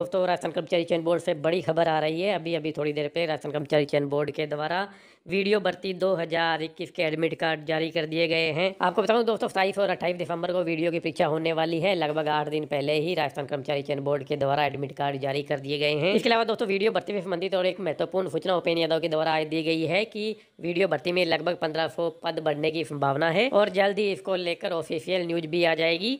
दोस्तों राशन कर्मचारी चयन बोर्ड से बड़ी खबर आ रही है अभी अभी थोड़ी देर पे राशन कर्मचारी चयन बोर्ड के द्वारा वीडियो भर्ती 2021 के एडमिट कार्ड जारी कर दिए गए हैं आपको बताऊं दोस्तों सताईस और अट्ठाईस दिसंबर को वीडियो की परीक्षा होने वाली है लगभग आठ दिन पहले ही राजस्थान कर्मचारी चयन बोर्ड के द्वारा एडमिट कार्ड जारी कर दिए गए हैं इसके अलावा दोस्तों वीडियो भर्ती से संबंधित और एक महत्वपूर्ण सूचना उपेन्द्र यादव के द्वारा दी गई है की वीडियो भर्ती में लगभग पंद्रह पद बढ़ने की संभावना है और जल्द ही इसको लेकर ऑफिशियल न्यूज भी आ जाएगी